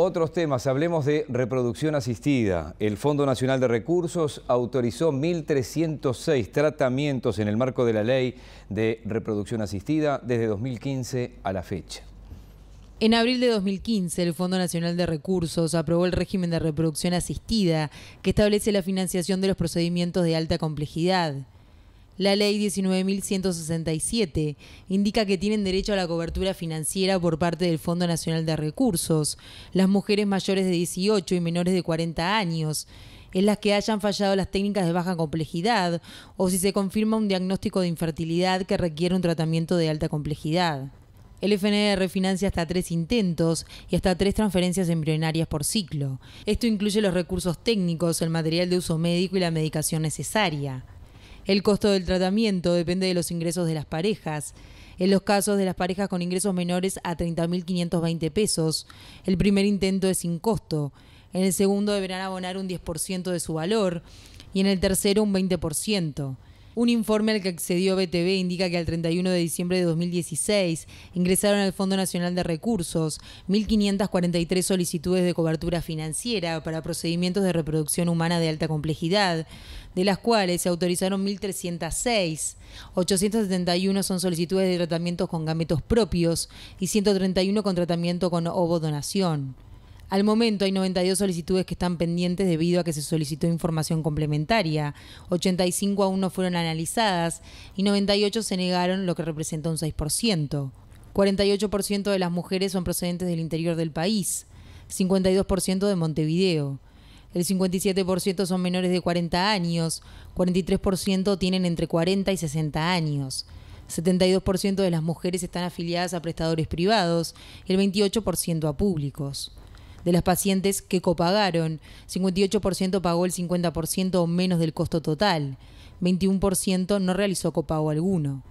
Otros temas, hablemos de reproducción asistida. El Fondo Nacional de Recursos autorizó 1.306 tratamientos en el marco de la ley de reproducción asistida desde 2015 a la fecha. En abril de 2015, el Fondo Nacional de Recursos aprobó el régimen de reproducción asistida que establece la financiación de los procedimientos de alta complejidad. La ley 19.167 indica que tienen derecho a la cobertura financiera por parte del Fondo Nacional de Recursos las mujeres mayores de 18 y menores de 40 años en las que hayan fallado las técnicas de baja complejidad o si se confirma un diagnóstico de infertilidad que requiere un tratamiento de alta complejidad. El FNR financia hasta tres intentos y hasta tres transferencias embrionarias por ciclo. Esto incluye los recursos técnicos, el material de uso médico y la medicación necesaria. El costo del tratamiento depende de los ingresos de las parejas. En los casos de las parejas con ingresos menores a 30.520 pesos, el primer intento es sin costo. En el segundo deberán abonar un 10% de su valor y en el tercero un 20%. Un informe al que accedió BTV indica que al 31 de diciembre de 2016 ingresaron al Fondo Nacional de Recursos 1.543 solicitudes de cobertura financiera para procedimientos de reproducción humana de alta complejidad, de las cuales se autorizaron 1.306. 871 son solicitudes de tratamientos con gametos propios y 131 con tratamiento con ovodonación. Al momento hay 92 solicitudes que están pendientes debido a que se solicitó información complementaria. 85 aún no fueron analizadas y 98 se negaron, lo que representa un 6%. 48% de las mujeres son procedentes del interior del país, 52% de Montevideo. El 57% son menores de 40 años, 43% tienen entre 40 y 60 años. 72% de las mujeres están afiliadas a prestadores privados y el 28% a públicos de las pacientes que copagaron. 58% pagó el 50% o menos del costo total. 21% no realizó copago alguno.